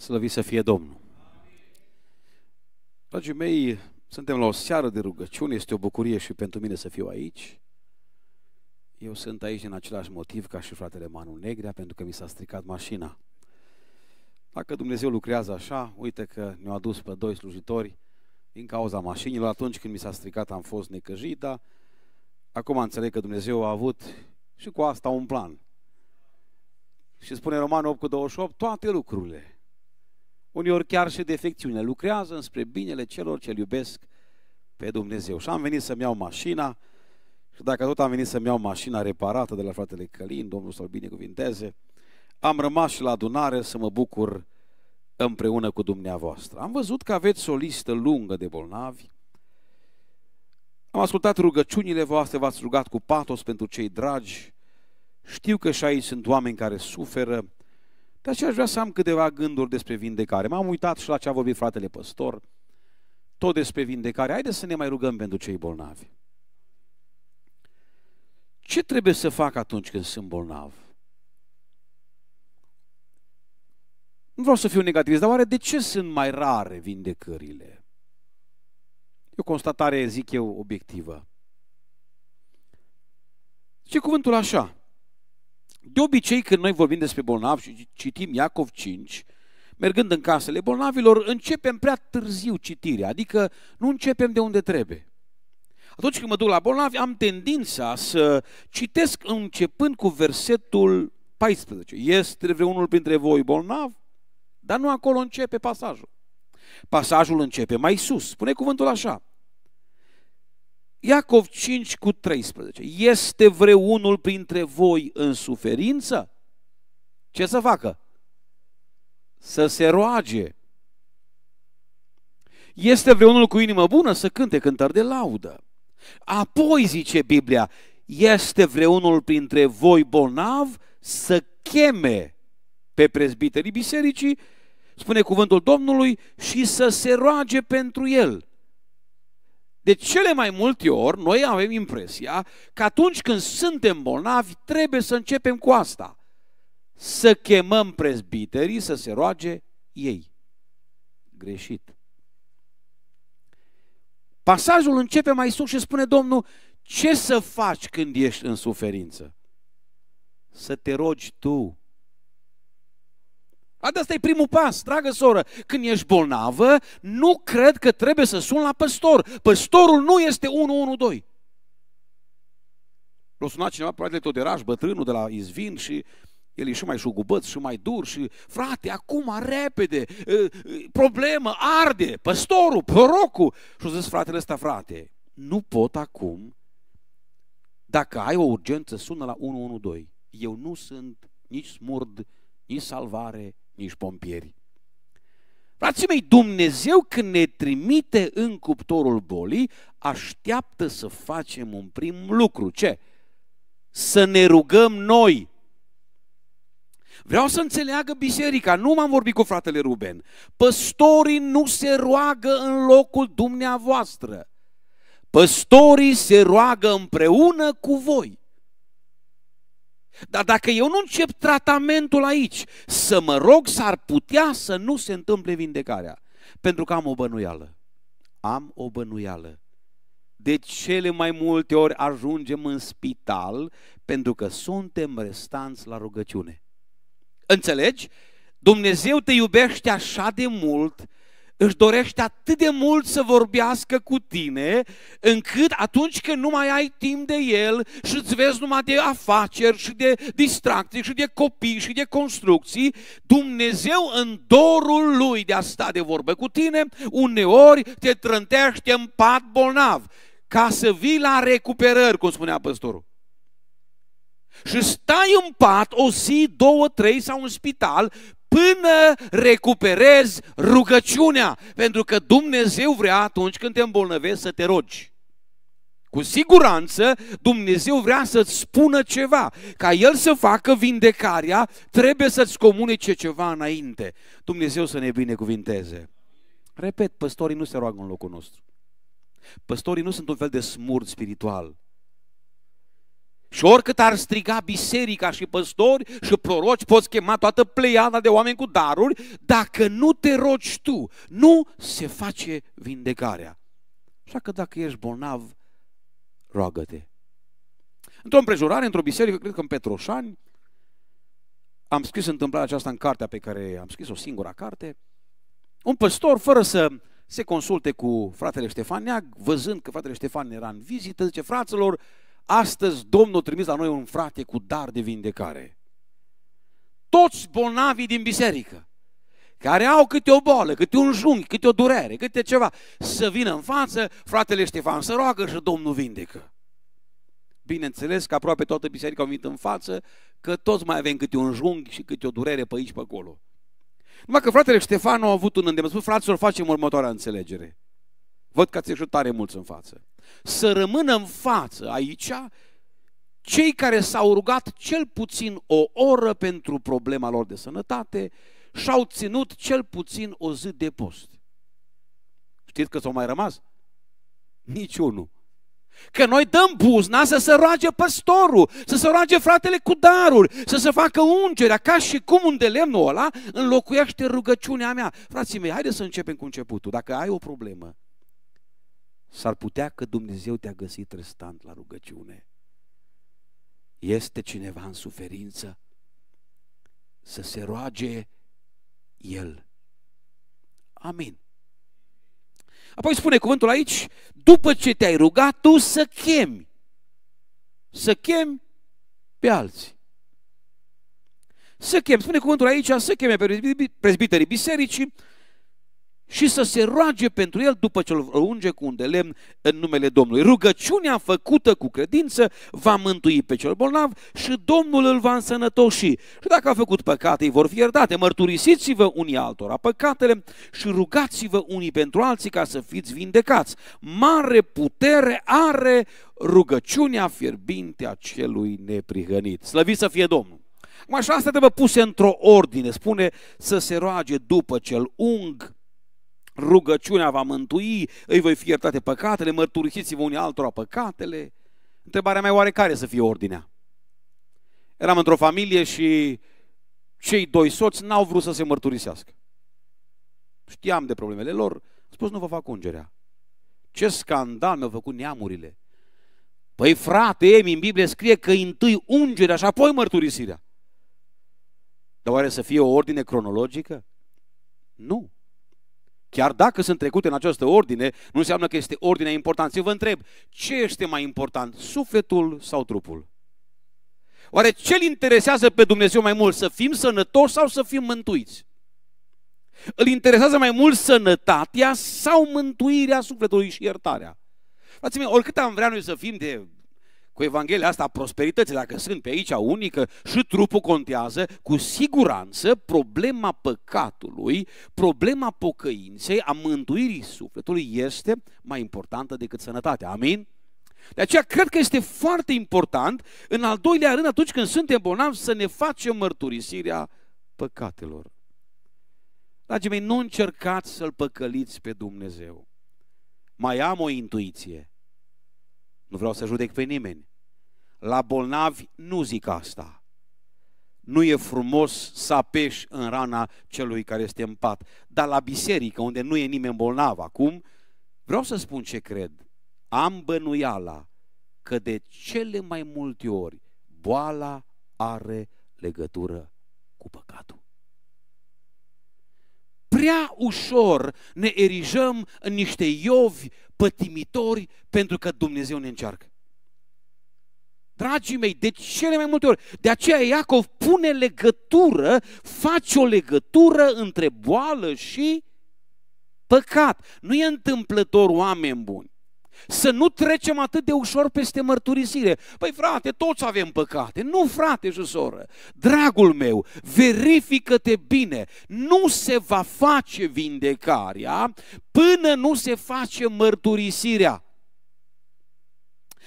Slăvit să fie Domnul! Dragii mei, suntem la o seară de rugăciune, este o bucurie și pentru mine să fiu aici. Eu sunt aici din același motiv ca și fratele Manu Negrea, pentru că mi s-a stricat mașina. Dacă Dumnezeu lucrează așa, uite că ne-au adus pe doi slujitori din cauza mașinilor. Atunci când mi s-a stricat am fost necăjit, dar acum înțeleg că Dumnezeu a avut și cu asta un plan. Și spune Romanul 8 cu 28, toate lucrurile uneori chiar și defecțiune. Lucrează înspre binele celor ce iubesc pe Dumnezeu. Și am venit să-mi iau mașina și dacă tot am venit să-mi iau mașina reparată de la fratele Călin, Domnul să-l binecuvinteze, am rămas și la adunare să mă bucur împreună cu dumneavoastră. Am văzut că aveți o listă lungă de bolnavi, am ascultat rugăciunile voastre, v-ați rugat cu patos pentru cei dragi, știu că și aici sunt oameni care suferă, dar și aș vrea să am câteva gânduri despre vindecare. M-am uitat și la ce a vorbit fratele păstor, tot despre vindecare. Haideți să ne mai rugăm pentru cei bolnavi. Ce trebuie să fac atunci când sunt bolnav? Nu vreau să fiu negativ, dar oare de ce sunt mai rare vindecările? E o constatare, zic eu, obiectivă. Ce cuvântul așa? De obicei, când noi vorbim despre bolnavi și citim Iacov 5, mergând în casele bolnavilor, începem prea târziu citirea, adică nu începem de unde trebuie. Atunci când mă duc la bolnavi, am tendința să citesc începând cu versetul 14. Este vreunul printre voi bolnav? Dar nu acolo începe pasajul. Pasajul începe mai sus. Spune cuvântul așa. Iacov 5 cu 13. Este vreunul printre voi în suferință? Ce să facă? Să se roage. Este vreunul cu inimă bună să cânte cântări de laudă. Apoi, zice Biblia, este vreunul printre voi bolnav să cheme pe prezbiterii bisericii, spune cuvântul Domnului, și să se roage pentru el. De cele mai multe ori, noi avem impresia că atunci când suntem bolnavi, trebuie să începem cu asta. Să chemăm prezbiterii să se roage ei. Greșit. Pasajul începe mai sus și spune Domnul, ce să faci când ești în suferință? Să te rogi tu Asta e primul pas, dragă soră. Când ești bolnavă, nu cred că trebuie să sun la păstor. Păstorul nu este 112. L-a sunat cineva, probabil tot eraș, bătrânul de la Izvin și el e și mai șugubăț și mai dur și frate, acum, repede, ă, ă, problemă, arde, păstorul, prorocul. Și o zis fratele ăsta, frate, nu pot acum, dacă ai o urgență, sună la 112. Eu nu sunt nici smurd, nici salvare, nici pompieri. Frații mei, Dumnezeu când ne trimite în cuptorul bolii, așteaptă să facem un prim lucru. Ce? Să ne rugăm noi. Vreau să înțeleagă biserica, nu m-am vorbit cu fratele Ruben. Păstorii nu se roagă în locul dumneavoastră. Păstorii se roagă împreună cu voi. Dar dacă eu nu încep tratamentul aici, să mă rog, s-ar putea să nu se întâmple vindecarea. Pentru că am o bănuială. Am o bănuială. De cele mai multe ori ajungem în spital pentru că suntem restanți la rugăciune. Înțelegi? Dumnezeu te iubește așa de mult își dorește atât de mult să vorbească cu tine, încât atunci când nu mai ai timp de el și îți vezi numai de afaceri și de distracții și de copii și de construcții, Dumnezeu în dorul lui de a sta de vorbă cu tine, uneori te trântește în pat bolnav, ca să vii la recuperări, cum spunea păstorul și stai în pat o zi, două, trei sau în spital până recuperezi rugăciunea. Pentru că Dumnezeu vrea atunci când te îmbolnăvești să te rogi. Cu siguranță Dumnezeu vrea să-ți spună ceva. Ca El să facă vindecarea, trebuie să-ți comunice ceva înainte. Dumnezeu să ne binecuvinteze. Repet, păstorii nu se roagă în locul nostru. Păstorii nu sunt un fel de smurd spiritual. Și oricât ar striga biserica și păstori și proroci, poți chema toată pleiada de oameni cu daruri, dacă nu te rogi tu, nu se face vindecarea. Așa că dacă ești bolnav, roagă-te. Într-o împrejurare, într-o biserică, cred că în Petroșani, am scris întâmplarea aceasta în cartea pe care am scris o singura carte, un păstor, fără să se consulte cu fratele Ștefan Neag, văzând că fratele Ștefan era în vizită, zice, fraților, Astăzi Domnul trimis la noi un frate cu dar de vindecare. Toți bolnavii din biserică, care au câte o boală, câte un junghi, câte o durere, câte ceva, să vină în față, fratele Ștefan să roagă și Domnul vindecă. Bineînțeles că aproape toată biserica a venit în față, că toți mai avem câte un junghi și câte o durere pe aici, pe acolo. Numai că fratele Ștefan a avut un îndemn. Spus, fraților, facem următoarea înțelegere. Văd că ați ieșit tare mulți în față să rămână în față aici cei care s-au rugat cel puțin o oră pentru problema lor de sănătate și au ținut cel puțin o zi de post. Știți că s-au mai rămas? Niciunul. Că noi dăm buzna să se roage păstorul, să se roage fratele cu daruri, să se facă ungerea, ca și cum un de lemnul ăla înlocuiește rugăciunea mea. Frații mei, haideți să începem cu începutul. Dacă ai o problemă, S-ar putea că Dumnezeu te-a găsit restant la rugăciune. Este cineva în suferință? Să se roage El. Amin. Apoi spune cuvântul aici, după ce te-ai rugat, tu să chemi. Să chemi pe alții. Să chem, spune cuvântul aici, să cheme pe prezbiterii bisericii, și să se roage pentru el după ce îl unge cu un de lemn în numele Domnului. Rugăciunea făcută cu credință va mântui pe cel bolnav și Domnul îl va însănătoși. Și dacă a făcut păcate, îi vor fi iertate. Mărturisiți-vă unii altora păcatele și rugați-vă unii pentru alții ca să fiți vindecați. Mare putere are rugăciunea fierbinte a celui neprihănit. Slăviți să fie Domnul! Acum așa asta trebuie puse într-o ordine, spune să se roage după cel ung rugăciunea va mântui, îi voi fi iertate păcatele, mărturisiți-vă unii altora păcatele. Întrebarea mea oare care să fie ordinea? Eram într-o familie și cei doi soți n-au vrut să se mărturisească. Știam de problemele lor, am spus nu vă fac ungerea. Ce scandal mi-au făcut neamurile. Păi frate, Emi, în Biblie scrie că întâi ungerea și apoi mărturisirea. Dar oare să fie o ordine cronologică? Nu. Chiar dacă sunt trecute în această ordine, nu înseamnă că este ordinea importantă. Eu vă întreb, ce este mai important, sufletul sau trupul? Oare ce îl interesează pe Dumnezeu mai mult, să fim sănătoși sau să fim mântuiți? Îl interesează mai mult sănătatea sau mântuirea sufletului și iertarea? Frații mei, oricât am vrea noi să fim de cu Evanghelia asta a prosperității, dacă sunt pe aici unică și trupul contează, cu siguranță problema păcatului, problema pocăinței, a mântuirii sufletului este mai importantă decât sănătatea. Amin? De aceea cred că este foarte important, în al doilea rând, atunci când suntem bolnavi, să ne facem mărturisirea păcatelor. Dragii mei, nu încercați să-L păcăliți pe Dumnezeu. Mai am o intuiție. Nu vreau să judec pe nimeni. La bolnavi nu zic asta. Nu e frumos să apeși în rana celui care este în pat. Dar la biserică, unde nu e nimeni bolnav acum, vreau să spun ce cred. Am bănuiala că de cele mai multe ori boala are legătură cu păcatul. Prea ușor ne erijăm în niște iovi pătimitori pentru că Dumnezeu ne încearcă. Dragii mei, de cele mai multe ori. De aceea Iacov pune legătură, face o legătură între boală și păcat. Nu e întâmplător oameni buni. Să nu trecem atât de ușor peste mărturisire. Păi frate, toți avem păcate. Nu frate și soră. Dragul meu, verifică-te bine. Nu se va face vindecarea până nu se face mărturisirea.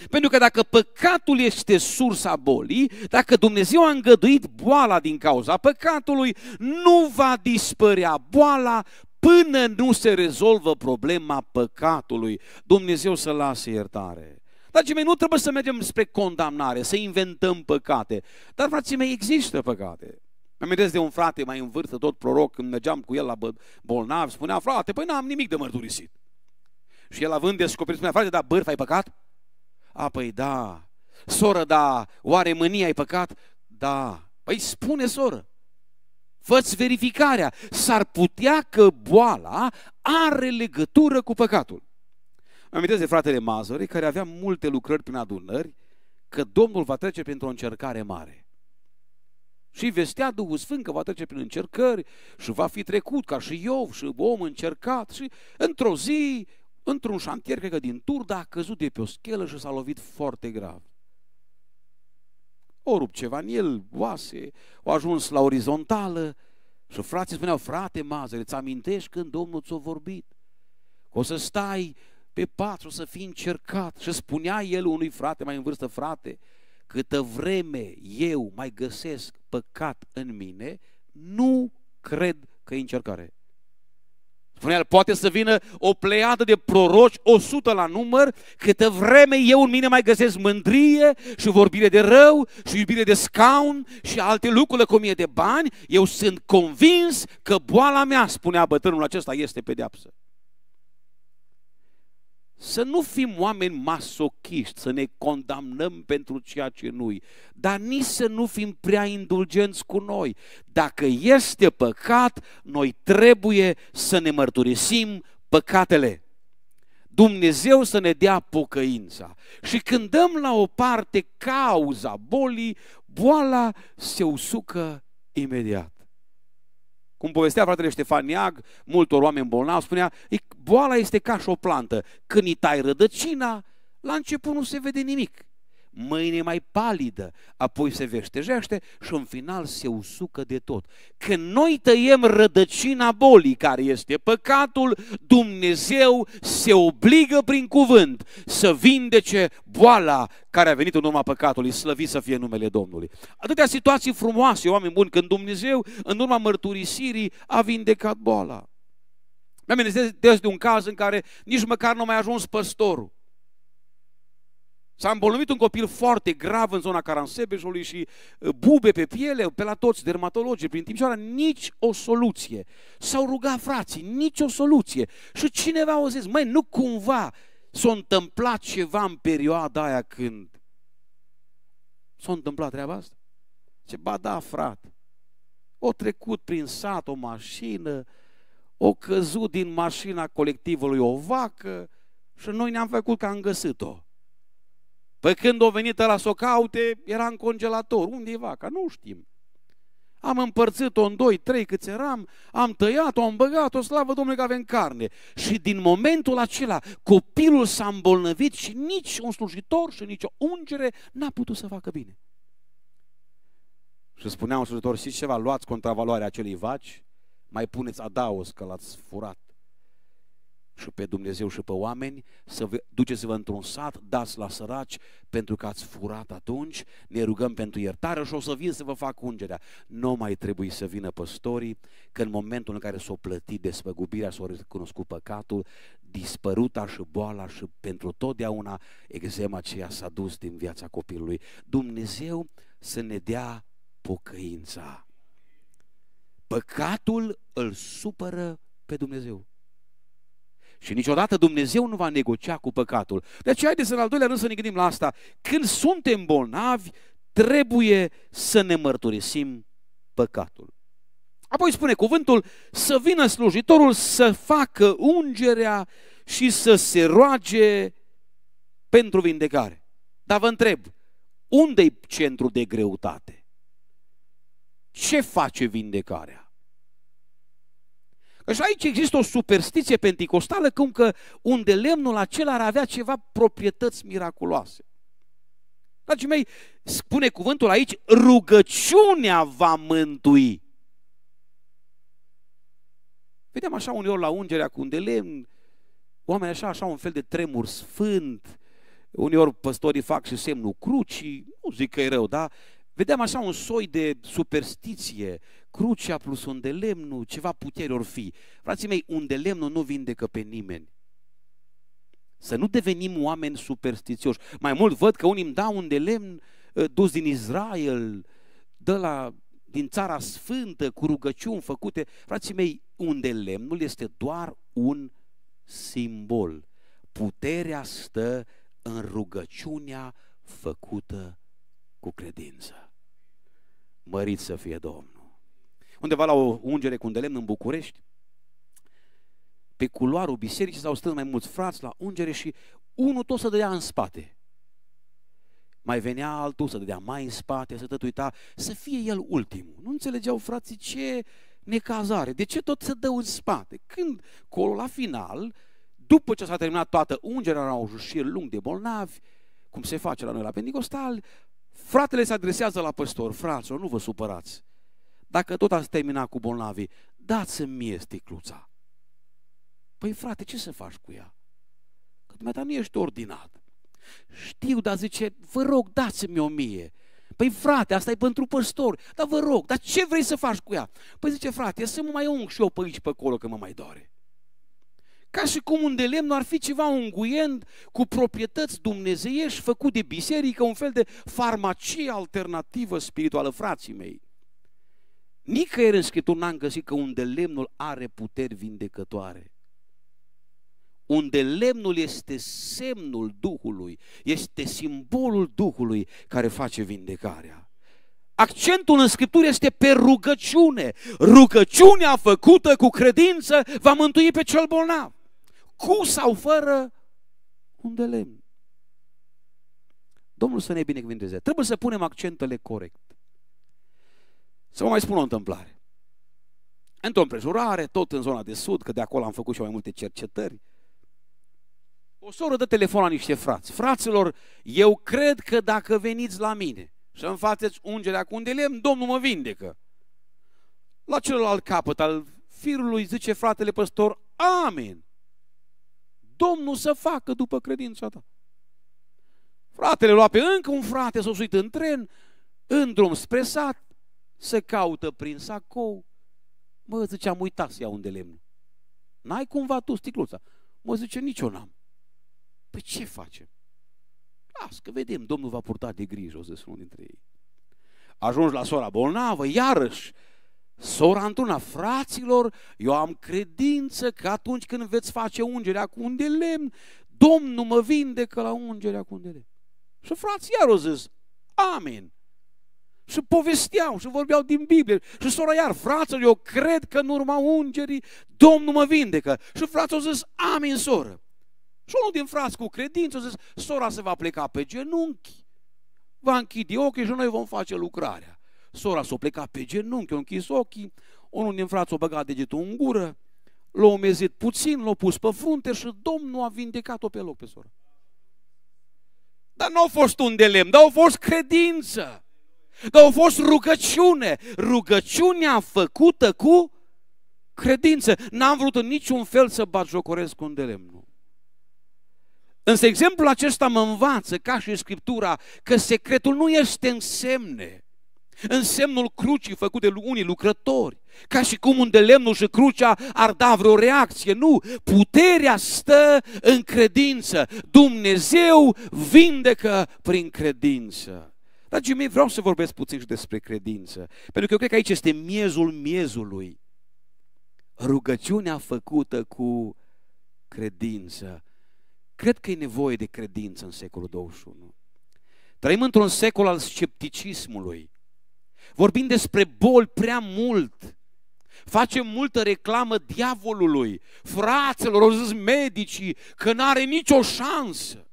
Pentru că dacă păcatul este sursa bolii, dacă Dumnezeu a îngăduit boala din cauza păcatului, nu va dispărea boala până nu se rezolvă problema păcatului. Dumnezeu să lase iertare. Dragii mei, nu trebuie să mergem spre condamnare, să inventăm păcate. Dar, frații mei, există păcate. Mă amintesc de un frate mai în vârstă, tot proroc, când mergeam cu el la bolnav, spunea, frate, păi n-am nimic de mărturisit. Și el având descoperit, spunea, frate, dar bârfa e păcat? Apoi da. Soră, da, oare mânia ai păcat? Da. Păi spune, soră. Făți verificarea. S-ar putea că boala are legătură cu păcatul. Îmi amintesc de fratele Mazăre, care avea multe lucrări prin adunări, că Domnul va trece printr-o încercare mare. Și vestea Duhul Sfânt că va trece prin încercări și va fi trecut ca și Iov și om încercat și într-o zi într-un șantier, cred că din turda, a căzut de pe o schelă și s-a lovit foarte grav. O rupt ceva în el, oase, o ajuns la orizontală și frații spuneau, frate Mazăre, îți amintești când Domnul ți-a vorbit? Că o să stai pe patru să fii încercat și spunea el unui frate mai în vârstă, frate, câtă vreme eu mai găsesc păcat în mine, nu cred că e încercare el, poate să vină o pleiadă de proroci, o sută la număr, câtă vreme eu în mine mai găsesc mândrie și vorbire de rău și iubire de scaun și alte lucruri cu mie de bani, eu sunt convins că boala mea, spunea bătrânul acesta, este pedeapsă. Să nu fim oameni masochiști, să ne condamnăm pentru ceea ce nu-i, dar nici să nu fim prea indulgenți cu noi. Dacă este păcat, noi trebuie să ne mărturisim păcatele. Dumnezeu să ne dea pocăința. Și când dăm la o parte cauza bolii, boala se usucă imediat. Cum povestea fratele Ștefan Iag, multor oameni bolnavi, spunea, boala este ca și o plantă. Când îi tai rădăcina, la început nu se vede nimic mâine e mai palidă, apoi se veștejește și în final se usucă de tot. Când noi tăiem rădăcina bolii care este păcatul, Dumnezeu se obligă prin cuvânt să vindece boala care a venit în urma păcatului, slăvit să fie numele Domnului. Atâtea situații frumoase, oameni buni, când Dumnezeu, în urma mărturisirii, a vindecat boala. Mi-am de un caz în care nici măcar nu a mai ajuns păstorul. S-a îmbolnăvit un copil foarte grav în zona Caransebeșului și uh, bube pe piele, pe la toți dermatologii prin Timișoara, nici o soluție. S-au rugat frații, nici o soluție. Și cineva au zis, măi, nu cumva s-a întâmplat ceva în perioada aia când s-a întâmplat treaba asta? Ce ba da, frate, o trecut prin sat o mașină, o căzut din mașina colectivului o vacă și noi ne-am făcut că am găsit-o. Păi când o venit la să o caute, era în congelator. Unde e vaca? Nu știm. Am împărțit-o în doi, trei câți eram, am tăiat-o, am băgat-o, slavă Domnului că avem carne. Și din momentul acela, copilul s-a îmbolnăvit și nici un slujitor și nici o ungere n-a putut să facă bine. Și spunea un slujitor, știți ceva, luați contravaloarea acelei vaci, mai puneți adaos că l-ați furat și pe Dumnezeu și pe oameni, să duceți-vă într-un sat, dați la săraci pentru că ați furat atunci, ne rugăm pentru iertare și o să vin să vă fac ungerea. Nu mai trebuie să vină păstorii, că în momentul în care s-o plătit despăgubirea, s-o recunoscut păcatul, dispăruta și boala și pentru totdeauna exema aceea s-a dus din viața copilului. Dumnezeu să ne dea pocăința. Păcatul îl supără pe Dumnezeu. Și niciodată Dumnezeu nu va negocia cu păcatul. Deci haideți în al doilea rând să ne gândim la asta. Când suntem bolnavi, trebuie să ne mărturisim păcatul. Apoi spune cuvântul să vină slujitorul să facă ungerea și să se roage pentru vindecare. Dar vă întreb, unde e centrul de greutate? Ce face vindecarea? Și deci aici există o superstiție penticostală cum că unde lemnul acela ar avea ceva proprietăți miraculoase. Dragii mei, spune cuvântul aici, rugăciunea va mântui. Vedem așa uneori la ungerea cu un de lemn, oamenii așa, așa un fel de tremur sfânt, uneori păstorii fac și semnul crucii, nu zic că e rău, dar vedem așa un soi de superstiție, crucea plus un de lemnul, ceva puteri or fi. Frații mei, un de lemnul nu vindecă pe nimeni. Să nu devenim oameni superstițioși. Mai mult văd că unii îmi dau un de lemn ă, dus din Israel, de la, din țara sfântă, cu rugăciuni făcute. Frații mei, de lemnul este doar un simbol. Puterea stă în rugăciunea făcută cu credință. Mărit să fie Domnul! undeva la o ungere cu un lemn în București. Pe culoarul bisericii s-au strâns mai mulți frați la ungere și unul tot să dădea în spate. Mai venea altul să dădea mai în spate, să tot uita, să fie el ultimul. Nu înțelegeau frații ce necazare, de ce tot să dă în spate? Când, colo la final, după ce s-a terminat toată ungerea, era un șir lung de bolnavi, cum se face la noi la Pentecostal, fratele se adresează la păstor, fraților, nu vă supărați. Dacă tot ați terminat cu bolnavii, dați-mi mie sticluța. Păi frate, ce să faci cu ea? Că dumneata nu ești ordinat. Știu, dar zice, vă rog, dați-mi o mie. Păi frate, asta e pentru păstori, dar vă rog, dar ce vrei să faci cu ea? Păi zice, frate, să mă mai ung și eu pe aici, pe acolo, că mă mai doare. Ca și cum un de lemn ar fi ceva unguient cu proprietăți dumnezeiești făcut de biserică, un fel de farmacie alternativă spirituală, frații mei. Nicăieri în Scriptură n-am găsit că unde lemnul are puteri vindecătoare. Unde lemnul este semnul Duhului, este simbolul Duhului care face vindecarea. Accentul în Scriptură este pe rugăciune. Rugăciunea făcută cu credință va mântui pe cel bolnav. Cu sau fără un de lemn. Domnul să ne binecuvinteze. Trebuie să punem accentele corect. Să vă mai spun o întâmplare. Într-o împrejurare, tot în zona de sud, că de acolo am făcut și mai multe cercetări, o soră dă telefon la niște frați. Fraților, eu cred că dacă veniți la mine și îmi faceți ungerea cu un de lemn, Domnul mă vindecă. La celălalt capăt al firului zice fratele păstor, amin. Domnul să facă după credința ta. Fratele lua pe încă un frate, s-a suit în tren, în drum spre sat, se caută prin sacou. Mă, zice, am uitat să iau unde lemn. N-ai cumva tu sticluța? Mă zice, nici eu n-am. Păi ce facem? Las că vedem, Domnul va purta de grijă, o zis unul dintre ei. Ajungi la sora bolnavă, iarăși, sora într-una, fraților, eu am credință că atunci când veți face ungerea cu un de lemn, Domnul mă vindecă la ungerea cu un de lemn. Și frații iar o zis, amin și povesteau și vorbeau din Biblie. Și sora iar, frață, eu cred că în urma ungerii Domnul mă vindecă. Și frații a zis, amin, soră. Și unul din frați cu credință a zis, sora se va pleca pe genunchi, va închide ochii și noi vom face lucrarea. Sora s-a plecat pe genunchi, a închis ochii, unul din frați a băgat degetul în gură, l-a umezit puțin, l-a pus pe frunte și Domnul a vindecat-o pe loc pe sora. Dar nu a fost un de lemn, dar a fost credință. Că au fost rugăciune. Rugăciunea făcută cu credință. N-am vrut în niciun fel să bagiocoresc cu îndelemnul. Însă exemplul acesta mă învață, ca și Scriptura, că secretul nu este în semne, în semnul crucii făcut de unii lucrători, ca și cum un îndelemnul și crucea ar da vreo reacție. Nu, puterea stă în credință. Dumnezeu vindecă prin credință. Dragii mei, vreau să vorbesc puțin și despre credință, pentru că eu cred că aici este miezul miezului. Rugăciunea făcută cu credință. Cred că e nevoie de credință în secolul 21. Trăim într-un secol al scepticismului. Vorbim despre boli prea mult. Facem multă reclamă diavolului, Fraților, au zis medicii, că n-are nicio șansă.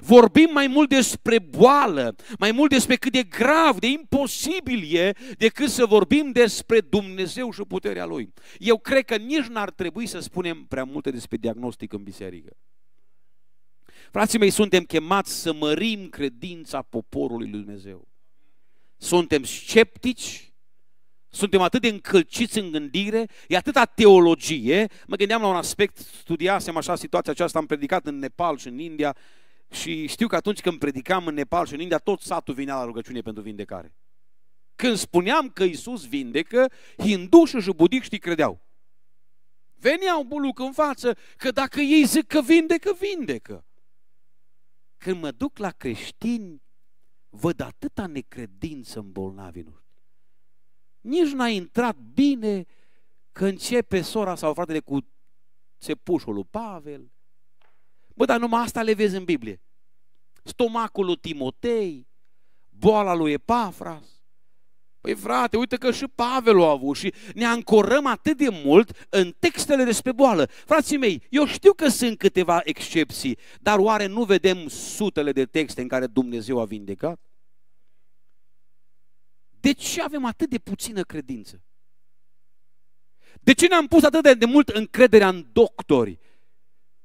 Vorbim mai mult despre boală, mai mult despre cât de grav, de imposibil e, decât să vorbim despre Dumnezeu și puterea Lui. Eu cred că nici n-ar trebui să spunem prea multe despre diagnostic în biserică. Frații mei, suntem chemați să mărim credința poporului lui Dumnezeu. Suntem sceptici, suntem atât de încălciți în gândire, e atâta teologie. Mă gândeam la un aspect, studiasem așa situația aceasta, am predicat în Nepal și în India și știu că atunci când predicam în Nepal și în India, tot satul vinea la rugăciune pentru vindecare. Când spuneam că Isus vindecă, hindușii și budiștii credeau. Veneau buluc în față că dacă ei zic că vindecă, vindecă. Când mă duc la creștini, văd atâta necredință în bolnavii noștri. Nici n-a intrat bine că începe sora sau fratele cu țepușul lui Pavel, Bă, dar numai asta le vezi în Biblie. Stomacul lui Timotei, boala lui Epafras. Păi frate, uite că și Pavel o a avut și ne ancorăm atât de mult în textele despre boală. Frații mei, eu știu că sunt câteva excepții, dar oare nu vedem sutele de texte în care Dumnezeu a vindecat? De ce avem atât de puțină credință? De ce ne-am pus atât de mult încrederea în doctori,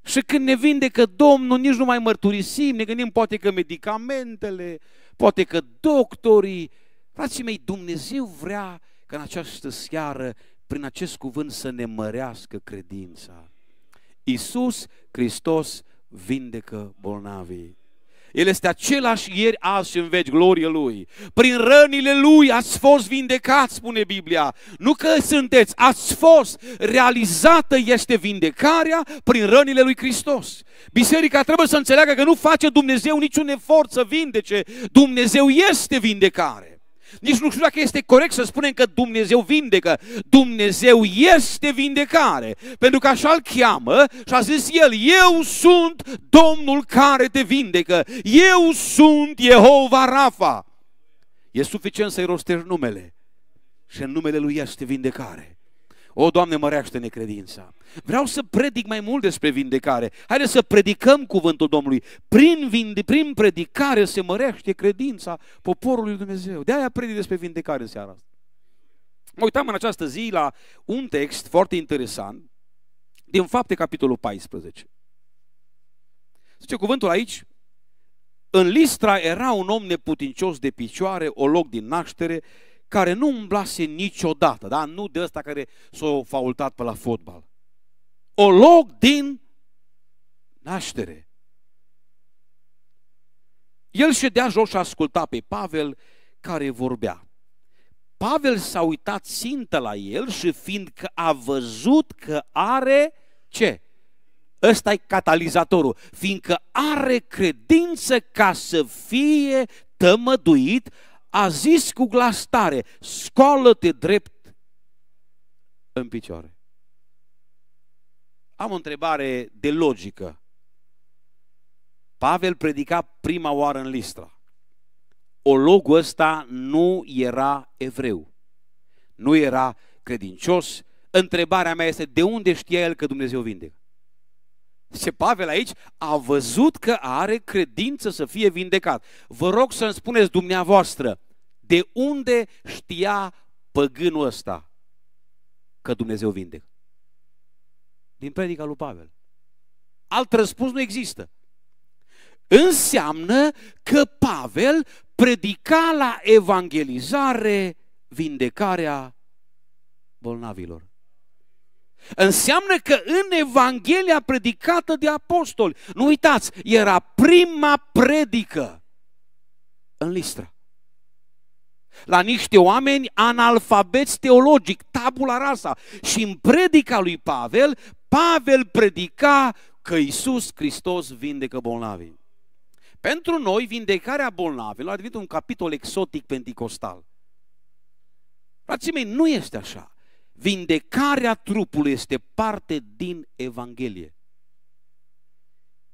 și când ne vindecă Domnul, nici nu mai mărturisim, ne gândim poate că medicamentele, poate că doctorii. Frații mei, Dumnezeu vrea ca în această seară, prin acest cuvânt, să ne mărească credința. Iisus Hristos vindecă bolnavii. El este același ieri, azi și în veci, glorie Lui. Prin rănile Lui ați fost vindecați, spune Biblia. Nu că sunteți, ați fost. Realizată este vindecarea prin rănile Lui Hristos. Biserica trebuie să înțeleagă că nu face Dumnezeu niciun efort să vindece. Dumnezeu este vindecare. Nici nu știu dacă este corect să spunem că Dumnezeu vindecă. Dumnezeu este vindecare. Pentru că așa îl cheamă și a zis el, eu sunt Domnul care te vindecă. Eu sunt Jehova Rafa. E suficient să-i rostești numele. Și în numele Lui este vindecare. O, Doamne, măreaște necredința. Vreau să predic mai mult despre vindecare. Haideți să predicăm cuvântul Domnului. Prin, vinde, prin predicare se mărește credința poporului Dumnezeu. De aia predic despre vindecare în seara asta. Mă uitam în această zi la un text foarte interesant din Fapte, capitolul 14. Zice cuvântul aici, în Listra era un om neputincios de picioare, o loc din naștere, care nu umblase niciodată, da? nu de ăsta care s-a faultat pe la fotbal, o loc din naștere. El ședea jos și asculta pe Pavel care vorbea. Pavel s-a uitat țintă la el și fiindcă a văzut că are ce? Ăsta e catalizatorul, fiindcă are credință ca să fie tămăduit, a zis cu glas tare, scoală-te drept în picioare. Am o întrebare de logică. Pavel predica prima oară în Listra. Ologul ăsta nu era evreu. Nu era credincios. Întrebarea mea este de unde știa el că Dumnezeu vindecă? Se Pavel aici, a văzut că are credință să fie vindecat. Vă rog să îmi spuneți dumneavoastră, de unde știa păgânul ăsta că Dumnezeu vindecă? din predica lui Pavel. Alt răspuns nu există. Înseamnă că Pavel predica la evangelizare vindecarea bolnavilor. Înseamnă că în Evanghelia predicată de apostoli, nu uitați, era prima predică în Listra. La niște oameni analfabeți teologic, tabula rasa. Și în predica lui Pavel, Pavel predica că Iisus Hristos vindecă bolnavii. Pentru noi, vindecarea bolnavilor a devenit un capitol exotic pentecostal. Frații mei, nu este așa. Vindecarea trupului este parte din Evanghelie.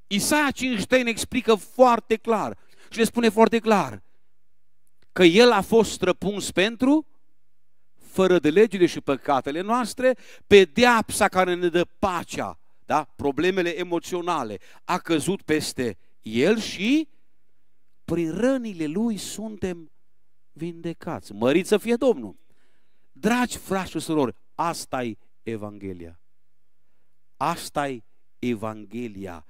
Isaia 53 ne explică foarte clar și ne spune foarte clar că el a fost străpuns pentru fără de legile și păcatele noastre, pedeapsa care ne dă pacea, da? problemele emoționale, a căzut peste el și prin rănile lui suntem vindecați. Mărit să fie Domnul! Dragi frați și surori, asta e Evanghelia. asta e Evanghelia.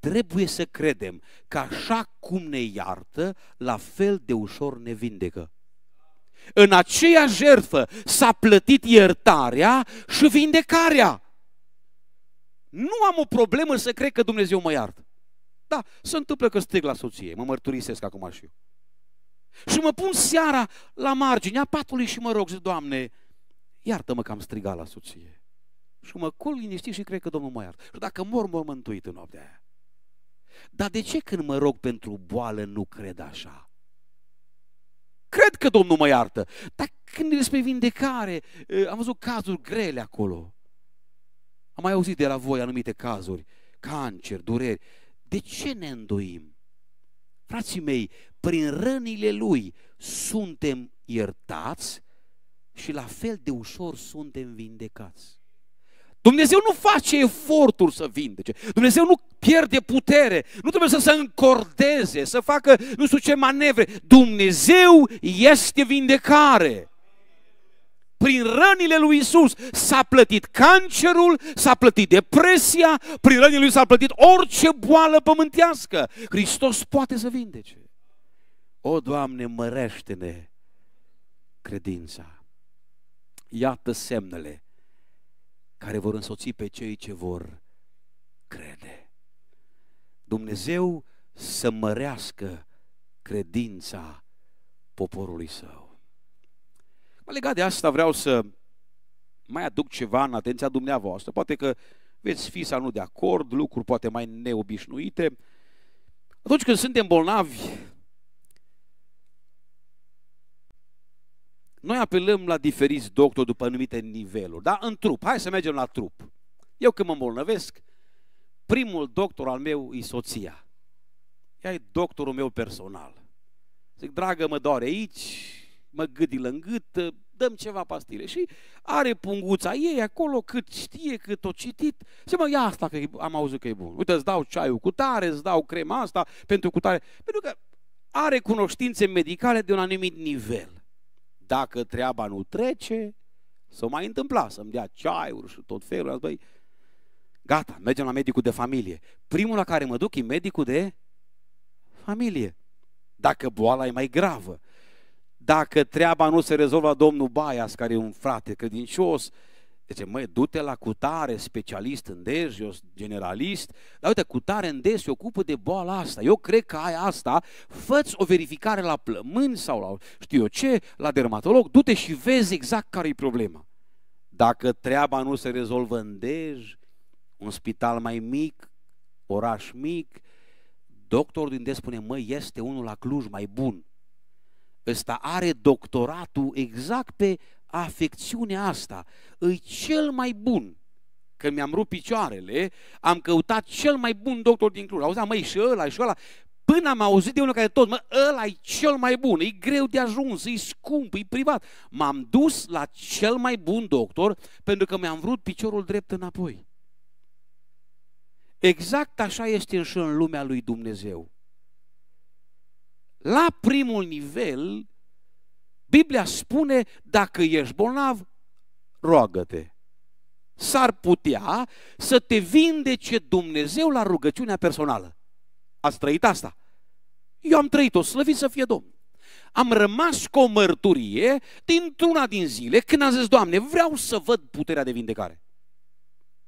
Trebuie să credem că așa cum ne iartă, la fel de ușor ne vindecă. În aceea jertfă s-a plătit iertarea și vindecarea. Nu am o problemă să cred că Dumnezeu mă iartă. Da, se întâmplă că strig la soție, mă mărturisesc acum și eu. Și mă pun seara la marginea patului și mă rog, zic, Doamne, iartă-mă că am strigat la soție. Și mă col liniștit și cred că Domnul mă iartă. Și dacă mor, mor mântuit în noaptea aia. Dar de ce când mă rog pentru boală nu cred așa? cred că Domnul mă iartă. Dar când despre vindecare, am văzut cazuri grele acolo. Am mai auzit de la voi anumite cazuri, cancer, dureri. De ce ne îndoim? Frații mei, prin rănile Lui suntem iertați și la fel de ușor suntem vindecați. Dumnezeu nu face eforturi să vindece. Dumnezeu nu pierde putere. Nu trebuie să se încordeze, să facă nu știu ce manevre. Dumnezeu este vindecare. Prin rănile lui Isus s-a plătit cancerul, s-a plătit depresia, prin rănile lui s-a plătit orice boală pământească. Hristos poate să vindece. O, Doamne, mărește-ne credința. Iată semnele care vor însoți pe cei ce vor crede. Dumnezeu să mărească credința poporului său. Legat de asta vreau să mai aduc ceva în atenția dumneavoastră. Poate că veți fi sau nu de acord, lucruri poate mai neobișnuite. Atunci când suntem bolnavi Noi apelăm la diferiți doctori după anumite niveluri, da? În trup. Hai să mergem la trup. Eu când mă îmbolnăvesc, primul doctor al meu e soția. Ea e doctorul meu personal. Zic, dragă, mă doare aici, mă gâdi în gât, dăm ceva pastile. Și are punguța ei acolo, cât știe, cât o citit. Și mă, ia asta, că am auzit că e bun. Uite, îți dau ceaiul cu tare, îți dau crema asta pentru cu tare. Pentru că are cunoștințe medicale de un anumit nivel dacă treaba nu trece, să mai întâmpla, să-mi dea ceaiuri și tot felul. Băi, gata, mergem la medicul de familie. Primul la care mă duc e medicul de familie. Dacă boala e mai gravă, dacă treaba nu se rezolvă la domnul Baias, care e un frate credincios, Zice, măi, du-te la cutare, specialist în dej, eu generalist, dar uite, cutare în dej se ocupă de boala asta, eu cred că ai asta, fă o verificare la plămâni sau la știu eu ce, la dermatolog, du-te și vezi exact care e problema. Dacă treaba nu se rezolvă în dej, un spital mai mic, oraș mic, doctorul din dej spune, măi, este unul la Cluj mai bun. Ăsta are doctoratul exact pe afecțiunea asta e cel mai bun. Când mi-am rupt picioarele, am căutat cel mai bun doctor din Cluj. Auzeam, măi, și ăla, și ăla. Până am auzit de unul care tot, mă, ăla e cel mai bun, e greu de ajuns, e scump, e privat. M-am dus la cel mai bun doctor pentru că mi-am vrut piciorul drept înapoi. Exact așa este și în lumea lui Dumnezeu. La primul nivel, Biblia spune, dacă ești bolnav, roagă-te. S-ar putea să te vindece Dumnezeu la rugăciunea personală. Ați trăit asta? Eu am trăit-o, slăvit să fie Domn. Am rămas cu o mărturie dintr-una din zile când am zis, Doamne, vreau să văd puterea de vindecare.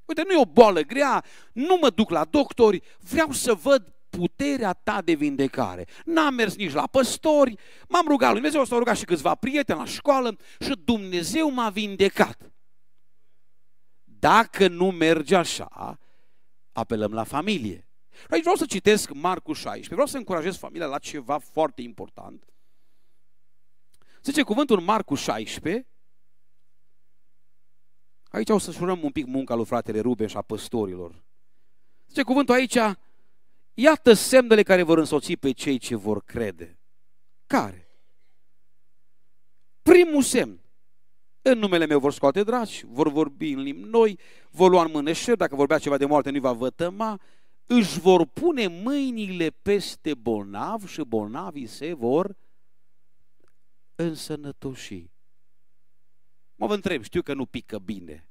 Uite, nu e o boală grea, nu mă duc la doctori, vreau să văd puterea ta de vindecare. N-am mers nici la păstori, m-am rugat lui Dumnezeu, s-au rugat și câțiva prieteni la școală și Dumnezeu m-a vindecat. Dacă nu merge așa, apelăm la familie. Aici vreau să citesc Marcu 16, vreau să încurajez familia la ceva foarte important. Zice cuvântul Marcu 16, aici o să șurăm un pic munca lui fratele Ruben și a păstorilor. Zice cuvântul aici, Iată semnele care vor însoți pe cei ce vor crede. Care? Primul semn. În numele meu vor scoate dragi, vor vorbi în limbi noi, vor lua în mâneșer, dacă vorbea ceva de moarte nu-i va vătăma, își vor pune mâinile peste bolnav și bolnavii se vor însănătoși. Mă vă întreb, știu că nu pică bine.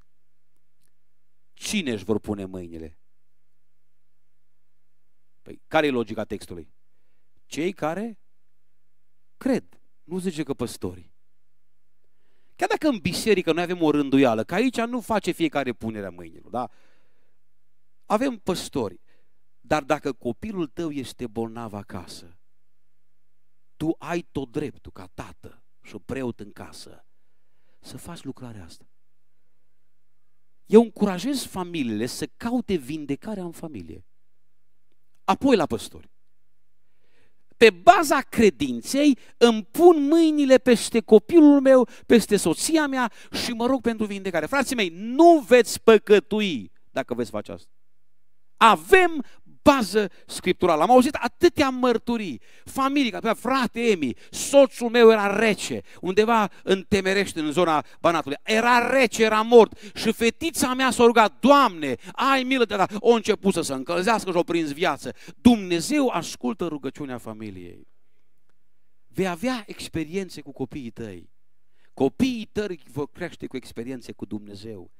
Cine își vor pune mâinile? Păi, care e logica textului? Cei care cred. Nu zice că păstorii. Chiar dacă în biserică noi avem o rânduială, că aici nu face fiecare punerea mâinilor, da? Avem păstori. Dar dacă copilul tău este bolnav acasă, tu ai tot dreptul ca tată și preot în casă să faci lucrarea asta. Eu încurajez familiile să caute vindecarea în familie apoi la păstori. Pe baza credinței îmi pun mâinile peste copilul meu, peste soția mea și mă rog pentru vindecare. Frații mei, nu veți păcătui dacă veți face asta. Avem bază scripturală. Am auzit atâtea mărturii, familii, pe frate Emi, soțul meu era rece, undeva în Temerește, în zona Banatului. Era rece, era mort și fetița mea s-a rugat, Doamne, ai milă de ta. O început să se încălzească și o prins viață. Dumnezeu ascultă rugăciunea familiei. Vei avea experiențe cu copiii tăi. Copiii tăi vor crește cu experiențe cu Dumnezeu.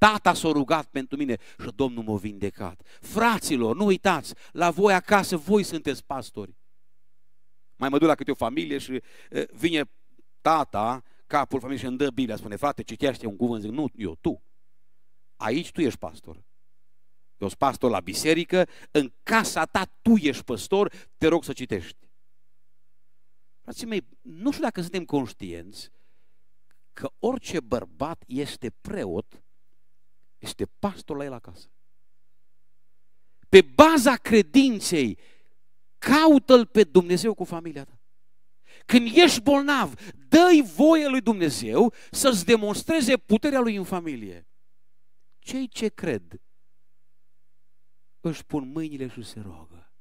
Tata s-a rugat pentru mine și Domnul m-a vindecat. Fraților, nu uitați, la voi acasă, voi sunteți pastori. Mai mă duc la câte o familie și vine tata, capul familiei și îmi dă Biblia, spune, frate, citește un cuvânt, zic, nu, eu, tu. Aici tu ești pastor. Eu sunt pastor la biserică, în casa ta tu ești pastor, te rog să citești. Frații mei, nu știu dacă suntem conștienți că orice bărbat este preot este pastor la el acasă. Pe baza credinței, caută-L pe Dumnezeu cu familia ta. Când ești bolnav, dă-i voie lui Dumnezeu să-ți demonstreze puterea lui în familie. Cei ce cred își pun mâinile și se roagă.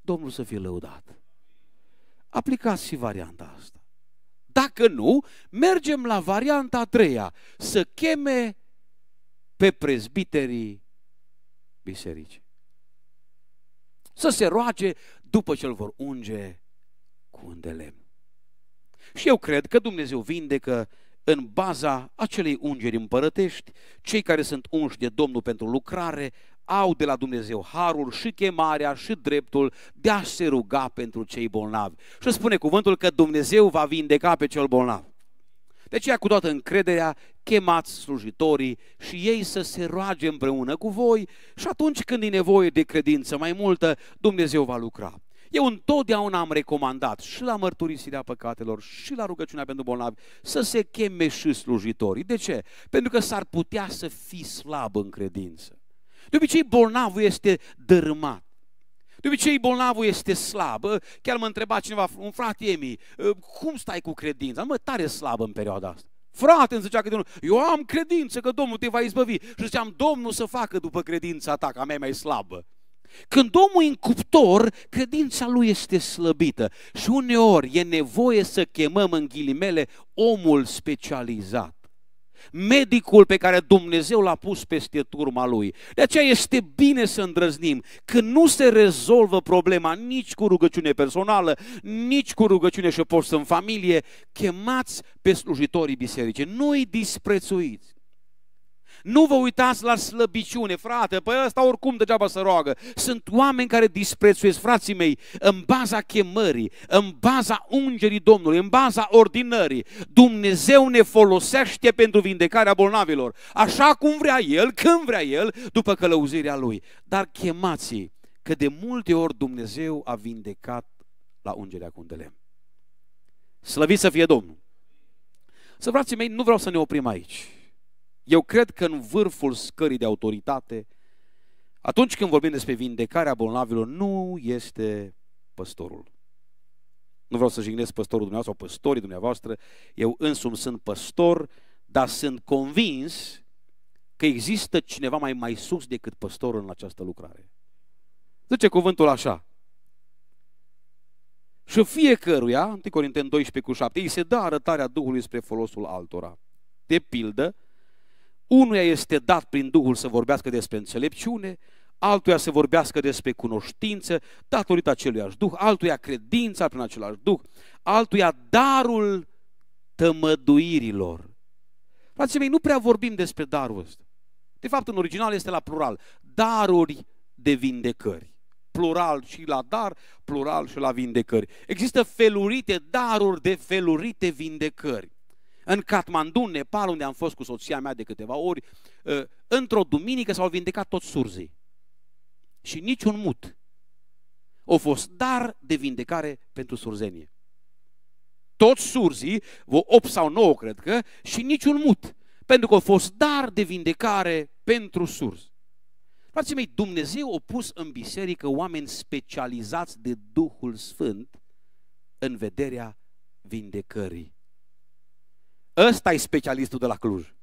Domnul să fie lăudat. Aplicați și varianta asta. Dacă nu, mergem la varianta a treia, să cheme pe prezbiterii bisericii. Să se roage după ce îl vor unge cu un de lemn. Și eu cred că Dumnezeu vindecă în baza acelei ungeri împărătești, cei care sunt unși de Domnul pentru lucrare au de la Dumnezeu harul și chemarea și dreptul de a se ruga pentru cei bolnavi. Și spune cuvântul că Dumnezeu va vindeca pe cel bolnav. De deci aceea, cu toată încrederea, chemați slujitorii și ei să se roage împreună cu voi și atunci când e nevoie de credință mai multă, Dumnezeu va lucra. Eu întotdeauna am recomandat și la mărturisirea păcatelor și la rugăciunea pentru bolnavi să se cheme și slujitorii. De ce? Pentru că s-ar putea să fii slab în credință. De obicei bolnavul este dărâmat. De obicei, bolnavul este slab. Chiar mă întreba cineva, un frate Emi, ă, cum stai cu credința? Mă, tare slab în perioada asta. Frate, îmi zicea că eu am credință că Domnul te va izbăvi. Și ziceam, Domnul să facă după credința ta, că a mea e mai slabă. Când omul e în cuptor, credința lui este slăbită și uneori e nevoie să chemăm în ghilimele omul specializat medicul pe care Dumnezeu l-a pus peste turma lui. De aceea este bine să îndrăznim că nu se rezolvă problema nici cu rugăciune personală, nici cu rugăciune și post în familie. Chemați pe slujitorii bisericii, nu-i disprețuiți. Nu vă uitați la slăbiciune, frate, păi ăsta oricum degeaba să roagă. Sunt oameni care disprețuiesc, frații mei, în baza chemării, în baza ungerii Domnului, în baza ordinării. Dumnezeu ne folosește pentru vindecarea bolnavilor, așa cum vrea El, când vrea El, după călăuzirea Lui. Dar chemați că de multe ori Dumnezeu a vindecat la ungerea cu undele. Slăviți să fie Domnul! Să, frații mei, nu vreau să ne oprim aici. Eu cred că în vârful scării de autoritate, atunci când vorbim despre vindecarea bolnavilor, nu este păstorul. Nu vreau să jignesc păstorul dumneavoastră sau păstorii dumneavoastră. Eu însumi sunt păstor, dar sunt convins că există cineva mai, mai sus decât păstorul în această lucrare. Zice cuvântul așa. Și fiecăruia, 1 Corinteni 12 cu 7, îi se dă arătarea Duhului spre folosul altora. De pildă, Unuia este dat prin Duhul să vorbească despre înțelepciune, altuia să vorbească despre cunoștință, datorită aceluiași Duh, altuia credința prin același Duh, altuia darul tămăduirilor. Frații mei, nu prea vorbim despre darul ăsta. De fapt, în original este la plural. Daruri de vindecări. Plural și la dar, plural și la vindecări. Există felurite daruri de felurite vindecări în Kathmandu, Nepal, unde am fost cu soția mea de câteva ori, ă, într-o duminică s-au vindecat toți surzii. Și niciun mut. O fost dar de vindecare pentru surzenie. Toți surzii, 8 sau 9 cred că, și niciun mut. Pentru că a fost dar de vindecare pentru surzi. Frații mei, Dumnezeu a pus în biserică oameni specializați de Duhul Sfânt în vederea vindecării. Ăsta e specialistul de la Cluj.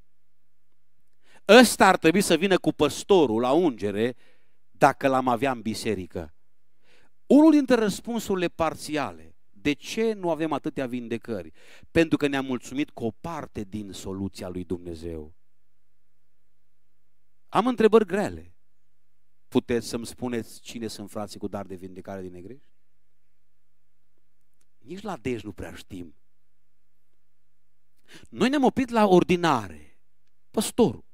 Ăsta ar trebui să vină cu păstorul la ungere dacă l-am avea în biserică. Unul dintre răspunsurile parțiale. De ce nu avem atâtea vindecări? Pentru că ne-am mulțumit cu o parte din soluția lui Dumnezeu. Am întrebări grele. Puteți să-mi spuneți cine sunt frații cu dar de vindecare din negrești? Nici la Dej nu prea știm. Noi ne-am oprit la ordinare. Păstorul.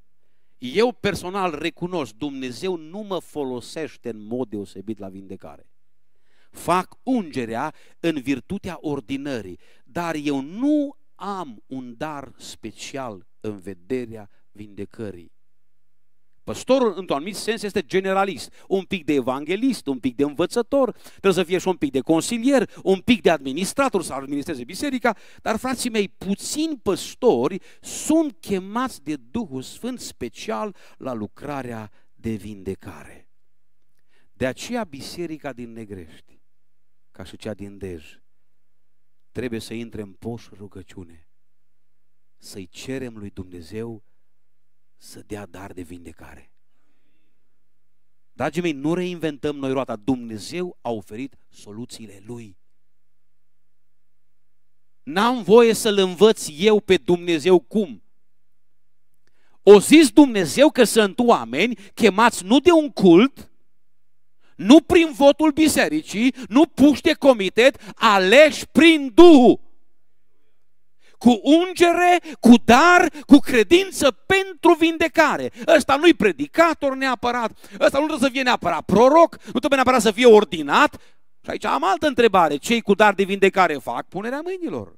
Eu personal recunosc, Dumnezeu nu mă folosește în mod deosebit la vindecare. Fac ungerea în virtutea ordinării, dar eu nu am un dar special în vederea vindecării. Păstorul, într-un anumit sens, este generalist. Un pic de evanghelist, un pic de învățător, trebuie să fie și un pic de consilier, un pic de administrator să administreze biserica, dar, frații mei, puțini păstori sunt chemați de Duhul Sfânt special la lucrarea de vindecare. De aceea biserica din Negrești, ca și cea din Dej, trebuie să intre în poș rugăciune, să-i cerem lui Dumnezeu să dea dar de vindecare. Dragii mei, nu reinventăm noi roata. Dumnezeu a oferit soluțiile Lui. N-am voie să-L învăț eu pe Dumnezeu cum. O zis Dumnezeu că sunt oameni chemați nu de un cult, nu prin votul bisericii, nu puște de comitet, aleși prin Duhul cu ungere, cu dar, cu credință pentru vindecare. Ăsta nu-i predicator neapărat, ăsta nu trebuie să fie neapărat proroc, nu trebuie neapărat să fie ordinat. Și aici am altă întrebare. Cei cu dar de vindecare fac punerea mâinilor.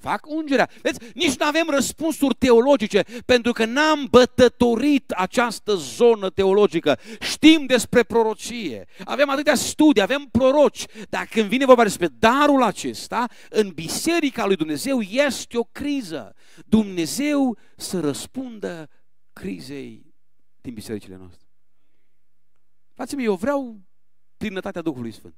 Fac ungerea. Vezi, nici nu avem răspunsuri teologice, pentru că n-am bătătorit această zonă teologică. Știm despre prorocie, avem atâtea studii, avem proroci, dar când vine vorba despre darul acesta, în biserica lui Dumnezeu este o criză. Dumnezeu să răspundă crizei din bisericile noastre. Frații mei, eu vreau plinătatea Duhului Sfânt.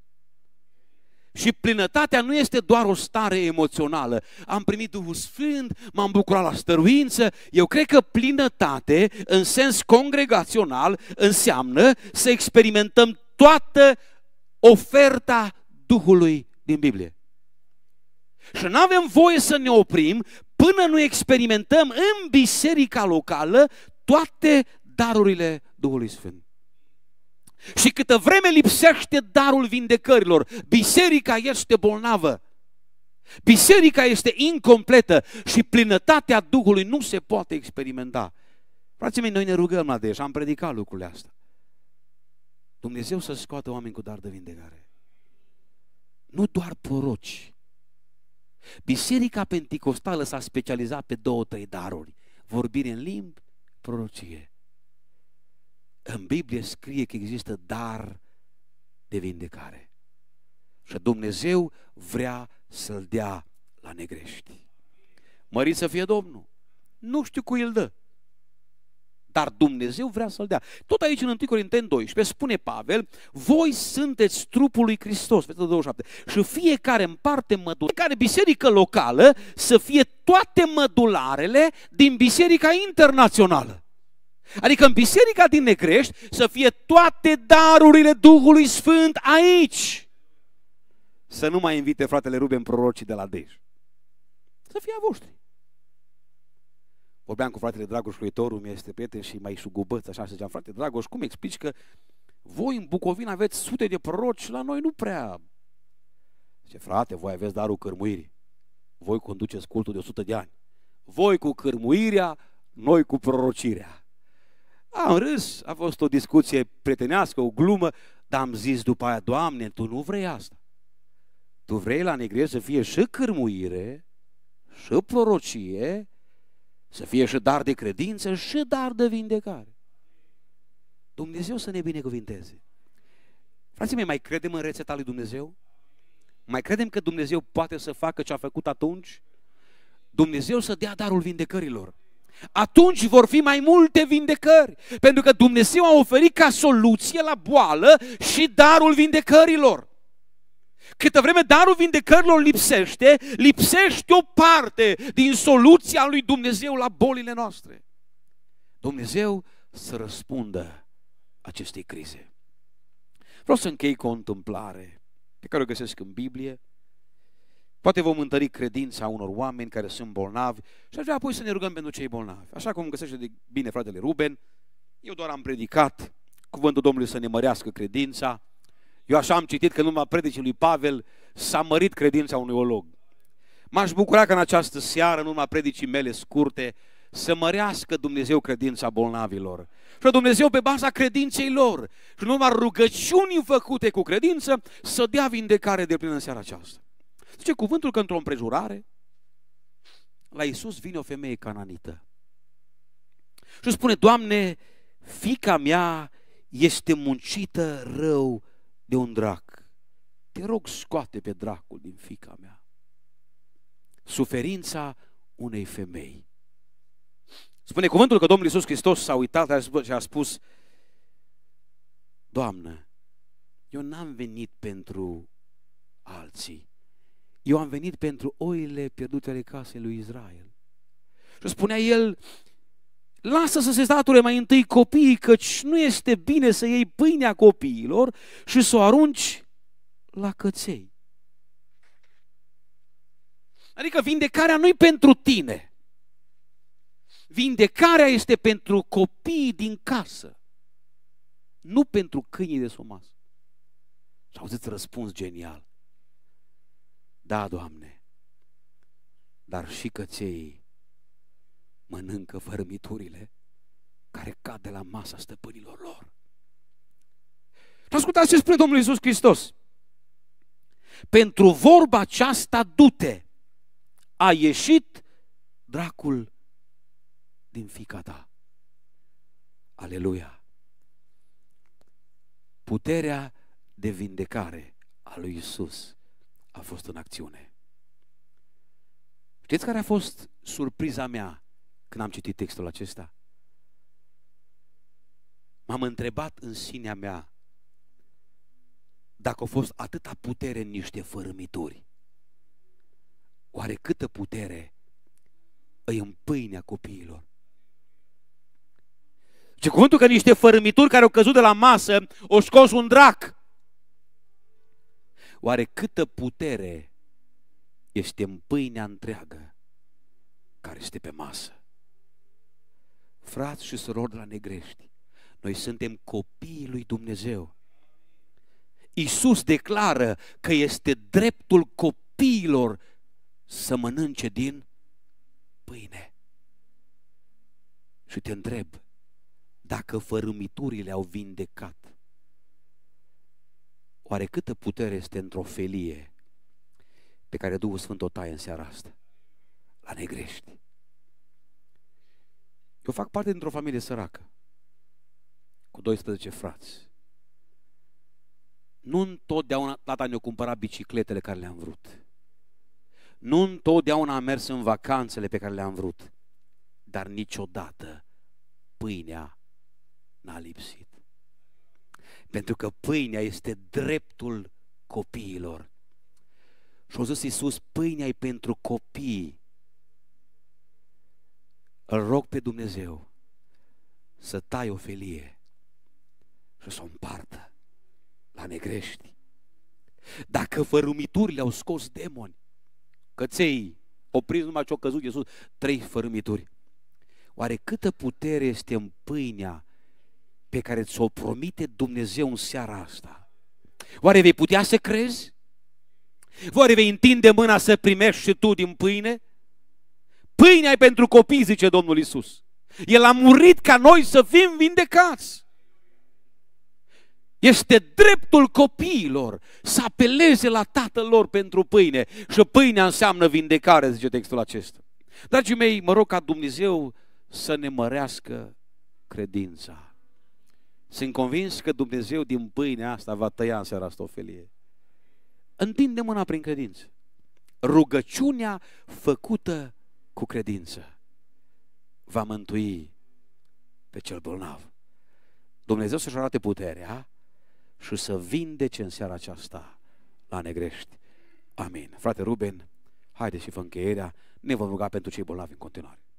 Și plinătatea nu este doar o stare emoțională. Am primit Duhul Sfânt, m-am bucurat la stăruință. Eu cred că plinătate, în sens congregațional, înseamnă să experimentăm toată oferta Duhului din Biblie. Și nu avem voie să ne oprim până nu experimentăm în biserica locală toate darurile Duhului Sfânt. Și câtă vreme lipsește darul vindecărilor, biserica este bolnavă. Biserica este incompletă și plinătatea Duhului nu se poate experimenta. Frații mei, noi ne rugăm la deja, am predicat lucrurile astea. Dumnezeu să scoată oameni cu dar de vindecare. Nu doar poroci. Biserica Pentecostală s-a specializat pe două, trei daruri. Vorbire în limbi, prorocie. În Biblie scrie că există dar de vindecare. Și Dumnezeu vrea să-l dea la negrești. Mărit să fie Domnul. Nu știu cui îl dă. Dar Dumnezeu vrea să-l dea. Tot aici în 1 Corinteni 12 spune Pavel, voi sunteți trupul lui Hristos, versetul 27, și fiecare în parte mădulare, care biserică locală să fie toate mădularele din biserica internațională. Adică în biserica din Negrești să fie toate darurile Duhului Sfânt aici. Să nu mai invite fratele Ruben prorocii de la Dej. Să fie a voștri. Vorbeam cu fratele Dragoș Luitorul, mi este prieten și mai sugubăț, așa ziceam, frate Dragoș, cum explici că voi în Bucovina aveți sute de proroci, la noi nu prea. Zice, frate, voi aveți darul cărmuirii. Voi conduceți cultul de 100 de ani. Voi cu cărmuirea, noi cu prorocirea. Am râs, a fost o discuție prietenească, o glumă, dar am zis după aia, Doamne, Tu nu vrei asta. Tu vrei la negrie să fie și cârmuire, și prorocie, să fie și dar de credință, și dar de vindecare. Dumnezeu să ne binecuvinteze. Frații mei, mai credem în rețeta lui Dumnezeu? Mai credem că Dumnezeu poate să facă ce a făcut atunci? Dumnezeu să dea darul vindecărilor atunci vor fi mai multe vindecări, pentru că Dumnezeu a oferit ca soluție la boală și darul vindecărilor. Câtă vreme darul vindecărilor lipsește, lipsește o parte din soluția lui Dumnezeu la bolile noastre. Dumnezeu să răspundă acestei crize. Vreau să închei cu o întâmplare pe care o găsesc în Biblie, Poate vom întări credința unor oameni care sunt bolnavi și aș vrea apoi să ne rugăm pentru cei bolnavi. Așa cum găsește de bine fratele Ruben, eu doar am predicat cuvântul Domnului să ne mărească credința. Eu așa am citit că numai predicii lui Pavel s-a mărit credința unui olog. M-aș bucura că în această seară, în urma predicii mele scurte, să mărească Dumnezeu credința bolnavilor. Și Dumnezeu pe baza credinței lor și în urma rugăciunii făcute cu credință să dea vindecare de plină în seara aceasta. Zice cuvântul că într-o împrejurare la Iisus vine o femeie cananită. Și spune, Doamne, fica mea este muncită rău de un drac. Te rog, scoate pe dracul din fica mea. Suferința unei femei. Spune cuvântul că Domnul Iisus Hristos s-a uitat și a spus, Doamnă, eu n-am venit pentru alții, eu am venit pentru oile pierdute ale casei lui Israel. Și spunea el, lasă să se stature mai întâi copiii, căci nu este bine să iei pâinea copiilor și să o arunci la căței. Adică vindecarea nu-i pentru tine. Vindecarea este pentru copiii din casă, nu pentru câinii de somas. Și auziți răspuns genial. Da, Doamne, dar și căței mănâncă fărâmiturile care cad de la masa stăpânilor lor. Ascultați ce spune Domnul Iisus Hristos. Pentru vorba aceasta dute, a ieșit dracul din fica ta. Aleluia! Puterea de vindecare a lui Isus a fost în acțiune. Știți care a fost surpriza mea când am citit textul acesta? M-am întrebat în sinea mea dacă a fost atâta putere în niște fărâmituri. Oare câtă putere îi împâinea copiilor? Ce cuvântul că niște fărâmituri care au căzut de la masă o scos un drac. Oare câtă putere este în pâinea întreagă care este pe masă? Frați și surori la negrești, noi suntem copiii lui Dumnezeu. Iisus declară că este dreptul copiilor să mănânce din pâine. Și te întreb, dacă fărâmiturile au vindecat Oare câtă putere este într-o felie pe care Duhul Sfânt o taie în seara asta? La negrești. Eu fac parte dintr-o familie săracă, cu 12 frați. Nu întotdeauna tata ne-a cumpărat bicicletele care le-am vrut. Nu întotdeauna am mers în vacanțele pe care le-am vrut. Dar niciodată pâinea n-a lipsit pentru că pâinea este dreptul copiilor. Și a zis Iisus, pâinea e pentru copii. Îl rog pe Dumnezeu să tai o felie și să o împartă la negrești. Dacă fărâmiturile au scos demoni, căței, opriți numai ce-au căzut Iisus, trei fărâmituri. Oare câtă putere este în pâinea pe care ți-o promite Dumnezeu în seara asta. Oare vei putea să crezi? Oare vei întinde mâna să primești și tu din pâine? Pâinea e pentru copii, zice Domnul Isus. El a murit ca noi să fim vindecați. Este dreptul copiilor să apeleze la tatăl lor pentru pâine. Și pâinea înseamnă vindecare, zice textul acesta. Dragii mei, mă rog ca Dumnezeu să ne mărească credința. Sunt convins că Dumnezeu din pâinea asta va tăia în seara asta o felie. Întinde mâna prin credință. Rugăciunea făcută cu credință va mântui pe cel bolnav. Dumnezeu să-și arate puterea și să vindece în seara aceasta la negrești. Amin. Frate Ruben, haideți și vă încheierea. Ne vom ruga pentru cei bolnavi în continuare.